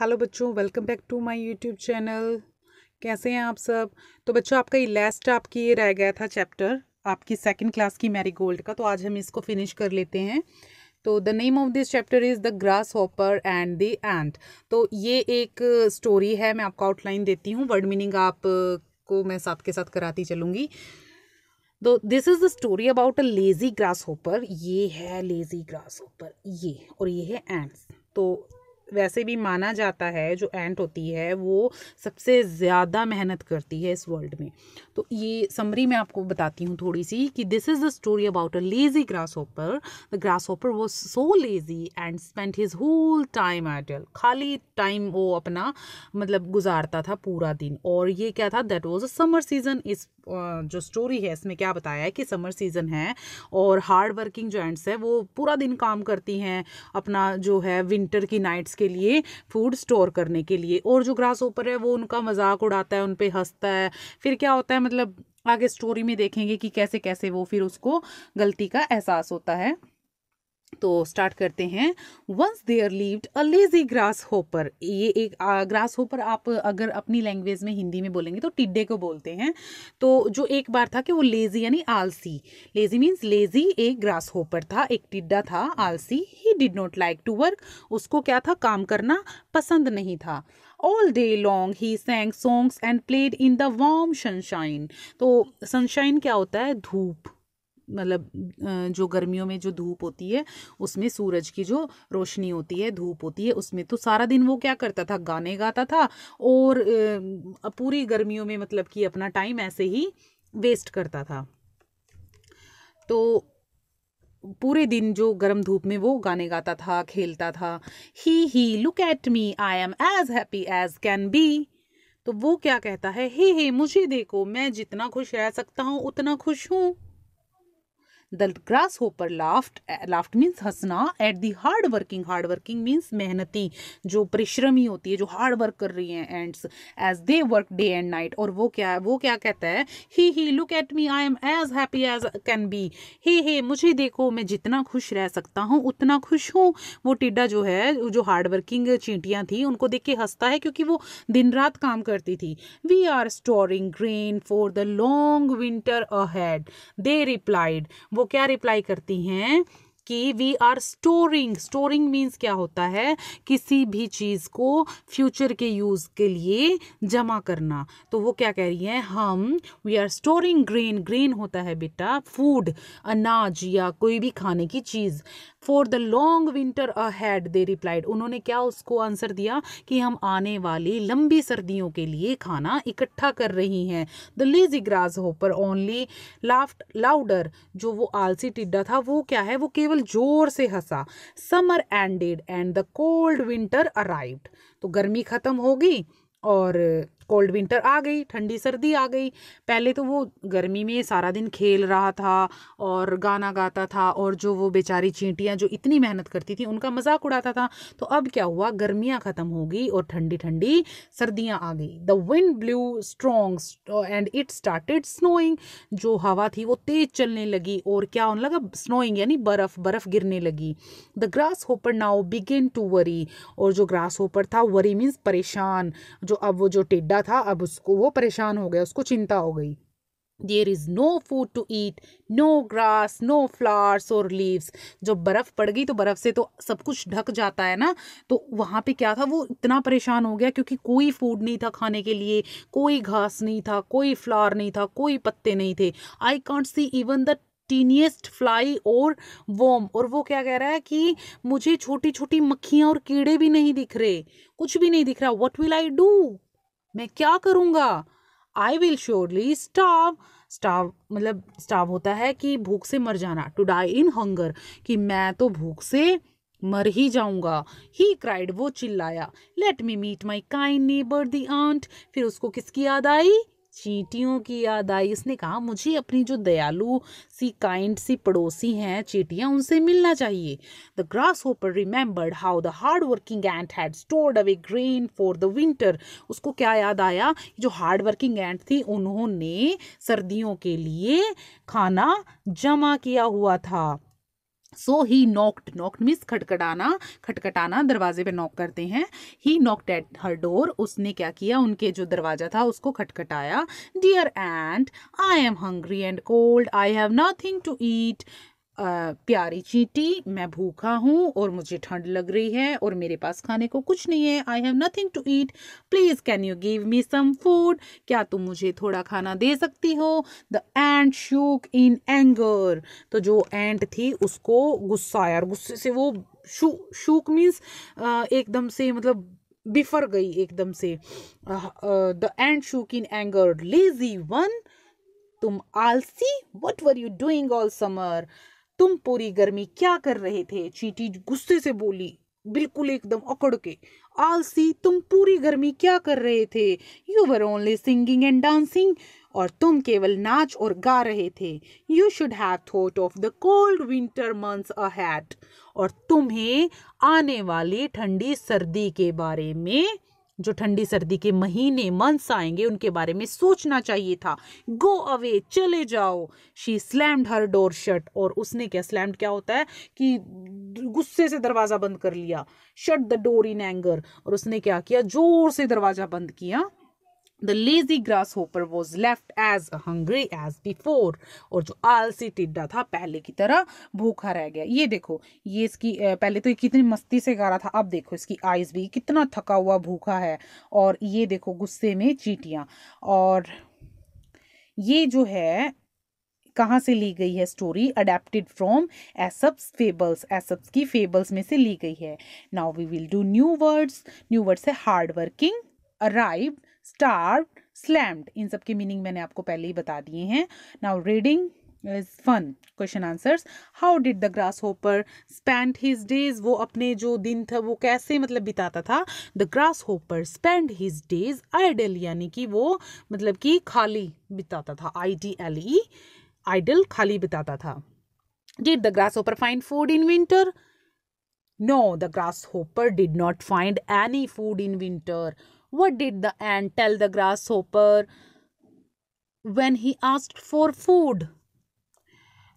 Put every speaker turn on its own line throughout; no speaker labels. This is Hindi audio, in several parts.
हेलो बच्चों welcome back to my YouTube channel कैसे हैं आप सब तो बच्चों आपका ये लास्ट आपकी ये रह गया था चैप्टर आपकी सेकंड क्लास की मैरी गोल्ड का तो आज हम इसको फिनिश कर लेते हैं तो the name of this chapter is the grasshopper and the ant तो ये एक स्टोरी है मैं आपको आउटलाइन देती हूँ वर्ड मीनिंग आपको मैं साथ के साथ कराती चलूँगी तो this is the story about a lazy grasshopper ये है लेज़ी ग्रास होपर ये और ये है एंड्स तो वैसे भी माना जाता है जो एंट होती है वो सबसे ज़्यादा मेहनत करती है इस वर्ल्ड में तो ये समरी मैं आपको बताती हूँ थोड़ी सी कि this is the story about a lazy grasshopper the grasshopper वो so lazy and spend his whole time idle खाली टाइम वो अपना मतलब गुजारता था पूरा दिन और ये क्या था that was a summer season इस जो स्टोरी है इसमें क्या बताया है कि समर सीज़न है और हार्ड वर्किंग जो एंट्स है वो पूरा दिन काम करती हैं अपना जो है विंटर की नाइट्स के लिए फूड स्टोर करने के लिए और जो ग्रास ऊपर है वो उनका मजाक उड़ाता है उन पर हंसता है फिर क्या होता है मतलब आगे स्टोरी में देखेंगे कि कैसे कैसे वो फिर उसको गलती का एहसास होता है तो स्टार्ट करते हैं once there lived a lazy grasshopper ये एक ग्रास होपर आप अगर अपनी लैंग्वेज में हिंदी में बोलेंगे तो टिड्डे को बोलते हैं तो जो एक बार था कि वो लेजी यानी आलसी लेजी मीन्स लेजी एक ग्रास होपर था एक टिड्डा था आलसी he did not like to work उसको क्या था काम करना पसंद नहीं था all day long he sang songs and played in the warm sunshine तो सनशाइन क्या होता है धूप मतलब जो गर्मियों में जो धूप होती है उसमें सूरज की जो रोशनी होती है धूप होती है उसमें तो सारा दिन वो क्या करता था गाने गाता था और पूरी गर्मियों में मतलब कि अपना टाइम ऐसे ही वेस्ट करता था तो पूरे दिन जो गर्म धूप में वो गाने गाता था खेलता था he he look at me I am as happy as can be तो वो क्या कहता है हे हे मुझे देखो मैं जितना खुश रह सकता हूँ उतना खुश हूँ the grasshopper laughed laughed means हंसना at the hard working hard working means मेहनती जो परिश्रमी होती है जो हार्ड वर्क कर रही है ants as they work day and night और वो क्या है वो क्या कहता है he he look at me I am as happy as can be hey hey मुझे देखो मैं जितना खुश रह सकता हूँ उतना खुश हूँ वो टिड्डा जो है जो हार्ड वर्किंग चींटियाँ थी उनको देख के हंसता है क्योंकि वो दिन रात काम करती थी we are storing grain for the long winter ahead they replied वो क्या रिप्लाई करती हैं कि we are storing storing means क्या होता है किसी भी चीज़ को फ्यूचर के यूज़ के लिए जमा करना तो वो क्या कह रही है हम we are storing grain grain होता है बेटा फूड अनाज या कोई भी खाने की चीज़ for the long winter ahead they replied उन्होंने क्या उसको आंसर दिया कि हम आने वाली लंबी सर्दियों के लिए खाना इकट्ठा कर रही हैं the lazy grasshopper only laughed louder जो वो आलसी टिड्डा था वो क्या है वो केवल जोर से हंसा summer ended and the cold winter arrived तो गर्मी ख़त्म होगी और कोल्ड विंटर आ गई ठंडी सर्दी आ गई पहले तो वो गर्मी में सारा दिन खेल रहा था और गाना गाता था और जो वो बेचारी चींटियाँ जो इतनी मेहनत करती थी उनका मजाक उड़ाता था तो अब क्या हुआ गर्मियाँ ख़त्म हो गई और ठंडी ठंडी सर्दियाँ आ गई the wind blew strong and it started snowing जो हवा थी वो तेज चलने लगी और क्या होने लगा स्नोइंग यानी बर्फ़ बर्फ़ गिरने लगी the grasshopper now begin to worry और जो ग्रास होपर था वरी मीन्स परेशान जो अब वो जो टेडा दिया था अब उसको वो परेशान हो गया उसको चिंता हो गई there is no food to eat no grass no flowers or leaves जब बर्फ़ पड़ गई तो बर्फ़ से तो सब कुछ ढक जाता है ना तो वहाँ पे क्या था वो इतना परेशान हो गया क्योंकि कोई फूड नहीं था खाने के लिए कोई घास नहीं था कोई फ्लावर नहीं था कोई पत्ते नहीं थे I can't see even the tiniest fly or worm और वो क्या कह रहा है कि मुझे छोटी छोटी मक्खियाँ और कीड़े भी नहीं दिख रहे कुछ भी नहीं दिख रहा वट विल आई डू मैं क्या करूँगा आई विल श्योरली स्टाव स्टाव मतलब स्टाव होता है कि भूख से मर जाना टू डाई इन हंगर कि मैं तो भूख से मर ही जाऊंगा ही क्राइड वो चिल्लाया let me meet my kind neighbour the ant फिर उसको किसकी याद आई चीटियों की याद आई इसने कहा मुझे अपनी जो दयालु सी काइंड सी पड़ोसी हैं चीटियाँ उनसे मिलना चाहिए the grasshopper remembered how the hard working ant had stored away grain for the winter उसको क्या याद आया जो हार्ड वर्किंग एंट थी उन्होंने सर्दियों के लिए खाना जमा किया हुआ था so he knocked knocked means खटखटाना खटखटाना दरवाजे पे नॉक करते हैं he knocked at her door उसने क्या किया उनके जो दरवाजा था उसको खटखटाया dear ant I am hungry and cold I have nothing to eat प्यारी चीटी मैं भूखा हूँ और मुझे ठंड लग रही है और मेरे पास खाने को कुछ नहीं है I have nothing to eat please can you give me some food क्या तुम मुझे थोड़ा खाना दे सकती हो the ant shook in anger तो जो एंट थी उसको गुस्सा आया और गुस्से से वो शू शूक मीन्स एकदम से मतलब बिफर गई एकदम से the ant shook in anger lazy one तुम आलसी what were you doing all summer तुम पूरी गर्मी क्या कर रहे थे चीटी गुस्से से बोली बिल्कुल एकदम अकड़ के आलसी तुम पूरी गर्मी क्या कर रहे थे you were only singing and dancing और तुम केवल नाच और गा रहे थे you should have thought of the cold winter months uh और तुम्हें आने वाली ठंडी सर्दी के बारे में जो ठंडी सर्दी के महीने मंथ्स आएंगे उनके बारे में सोचना चाहिए था गो अवे चले जाओ she slammed her door shut और उसने क्या स्लैम्ड क्या होता है कि गुस्से से दरवाज़ा बंद कर लिया shut the door in anger और उसने क्या किया जोर से दरवाज़ा बंद किया the lazy grasshopper was left as hungry as before और जो आलसी टिड्डा था पहले की तरह भूखा रह गया ये देखो ये इसकी पहले तो ये कितनी मस्ती से गा रहा था अब देखो इसकी आइज भी कितना थका हुआ भूखा है और ये देखो गुस्से में चीटियाँ और ये जो है कहाँ से ली गई है story adapted from Aesop's fables Aesop's की फेबल्स में से ली गई है now we will do new words new words है hard working arrived stored slammed इन सब के मीनिंग मैंने आपको पहले ही बता दिए हैं now reading is fun question answers how did the grasshopper spend his days वो अपने जो दिन था वो कैसे मतलब बिताता था the grasshopper spend his days idle यानी कि वो मतलब कि खाली बिताता था I D L E idle खाली बिताता था did the grasshopper find food in winter no the grasshopper did not find any food in winter What did the ant tell the grasshopper when he asked for food?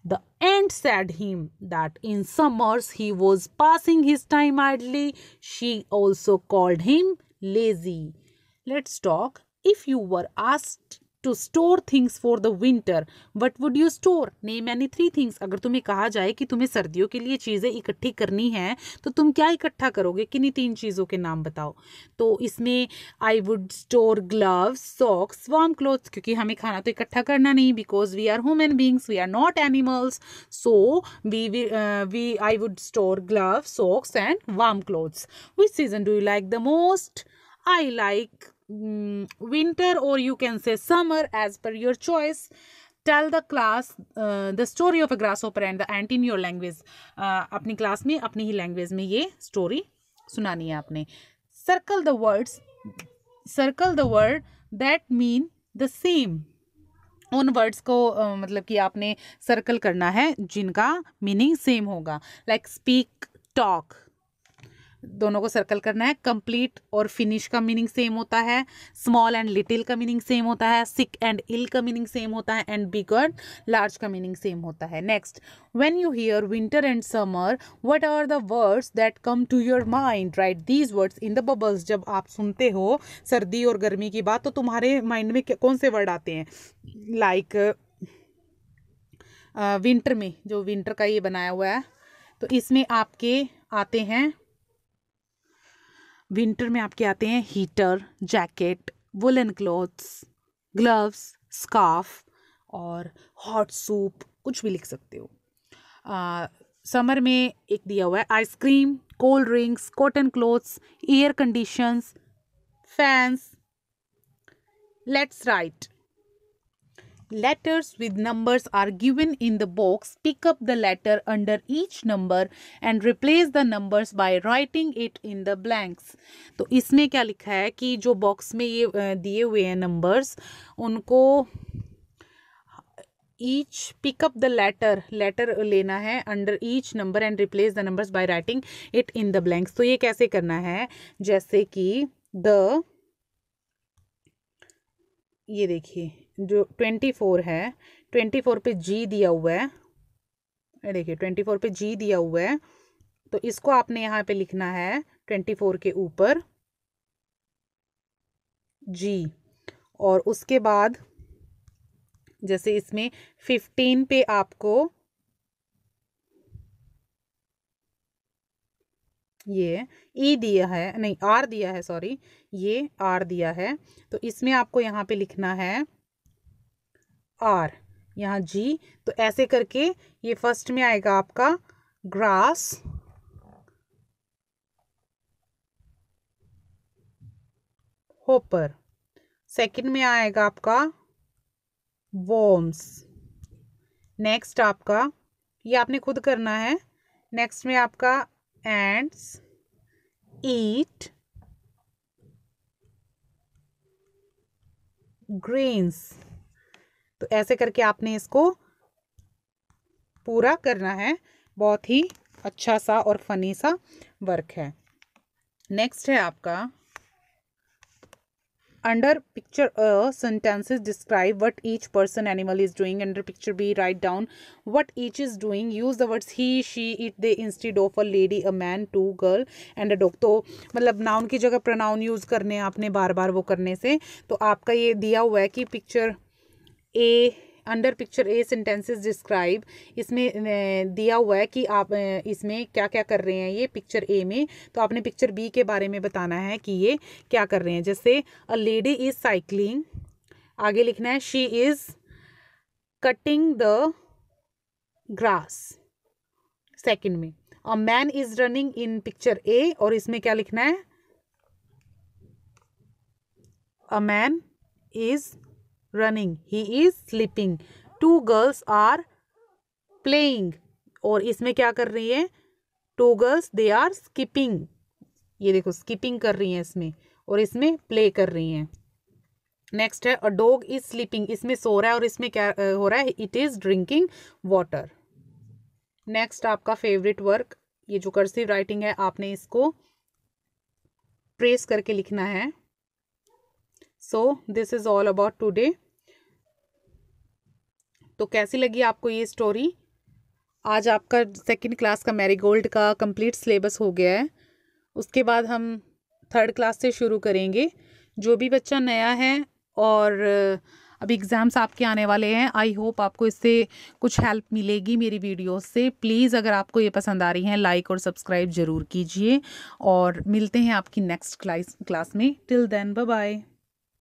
The ant said him that in summers he was passing his time idly. She also called him lazy. Let's talk. If you were asked to store things for the winter what would you store name any three things अगर तुम्हें कहा जाए कि तुम्हें सर्दियों के लिए चीज़ें इकट्ठी करनी है तो तुम क्या इकट्ठा करोगे किन्हीं तीन चीज़ों के नाम बताओ तो इसमें I would store gloves socks warm clothes क्योंकि हमें खाना तो इकट्ठा करना नहीं because we are human beings we are not animals so we we I would store gloves socks and warm clothes which season do you like the most I like winter or you can say summer as per your choice tell the class the story of a grasshopper and the ant in your language अपनी क्लास में अपनी ही लैंग्वेज में ये स्टोरी सुनानी है आपने circle the words circle the word that mean the same उन वर्ड्स को uh, मतलब कि आपने सर्कल करना है जिनका मीनिंग सेम होगा लाइक स्पीक टॉक दोनों को सर्कल करना है कंप्लीट और फिनिश का मीनिंग सेम होता है स्मॉल एंड लिटिल का मीनिंग सेम होता है सिक एंड इल का मीनिंग सेम होता है एंड बिग एंड लार्ज का मीनिंग सेम होता है next when you hear winter and summer what are the words that come to your mind right these words in the bubbles जब आप सुनते हो सर्दी और गर्मी की बात तो तुम्हारे माइंड में कौन से वर्ड आते हैं लाइक like, विंटर में जो विंटर का ये बनाया हुआ है तो इसमें आपके आते हैं विंटर में आपके आते हैं heater jacket woollen clothes gloves scarf और हॉट सूप कुछ भी लिख सकते हो समर समर में एक दिया हुआ है ice cream cold drinks cotton clothes air conditions fans let's write Letters with numbers are given in the box. Pick up the letter under each number and replace the numbers by writing it in the blanks. तो इसमें क्या लिखा है कि जो बॉक्स में ये दिए हुए हैं नंबर्स उनको each pick up the letter letter लेना है under each number and replace the numbers by writing it in the blanks तो ये कैसे करना है जैसे कि द ये देखिए जो ट्वेंटी फोर है ट्वेंटी फोर पे जी दिया हुआ है देखिए ट्वेंटी फोर पे जी दिया हुआ है तो इसको आपने यहाँ पे लिखना है ट्वेंटी फोर के ऊपर जी और उसके बाद जैसे इसमें फिफ्टीन पे आपको ये ई e दिया है नहीं आर दिया है सॉरी ये आर दिया है तो इसमें आपको यहाँ पे लिखना है आर यहाँ जी तो ऐसे करके ये फर्स्ट में आएगा आपका ग्रास होपर सेकंड में आएगा आपका वॉम्स नेक्स्ट आपका ये आपने खुद करना है नेक्स्ट में आपका एंड्स ईट ग्रेन्स तो ऐसे करके आपने इसको पूरा करना है बहुत ही अच्छा सा और फनी सा वर्क है नेक्स्ट है आपका under picture A sentences describe what each person animal is doing under picture B write down what each is doing use the words he she it they instead of a lady a man two girl and a dog तो मतलब नाउन की जगह प्रनाउन यूज़ करने आपने बार बार वो करने से तो आपका ये दिया हुआ है कि picture A under picture A sentences describe इसमें दिया हुआ है कि आप इसमें क्या क्या कर रहे हैं ये पिक्चर ए में तो आपने पिक्चर बी के बारे में बताना है कि ये क्या कर रहे हैं जैसे अ लेडी इज साइकिलिंग आगे लिखना है she is cutting the grass second में a man is running in picture A और इसमें क्या लिखना है a man is running he is sleeping two girls are playing और इसमें क्या कर रही है two girls they are skipping ये देखो स्किपिंग कर रही है इसमें और इसमें प्ले कर रही है नेक्स्ट है अ डॉग इज स्लीपिंग इसमें सो रहा है और इसमें क्या हो रहा है it is drinking water next आपका फेवरेट वर्क ये जो कर्सिव राइटिंग है आपने इसको प्रेस करके लिखना है so this is all about today तो कैसी लगी आपको ये स्टोरी आज आपका सेकेंड क्लास का मैरीगोल्ड का कंप्लीट सिलेबस हो गया है उसके बाद हम थर्ड क्लास से शुरू करेंगे जो भी बच्चा नया है और अभी एग्ज़ाम्स आपके आने वाले हैं आई होप आपको इससे कुछ हेल्प मिलेगी मेरी वीडियोस से प्लीज़ अगर आपको ये पसंद आ रही है लाइक और सब्सक्राइब ज़रूर कीजिए और मिलते हैं आपकी नेक्स्ट क्लास क्लास में टिल देन बाय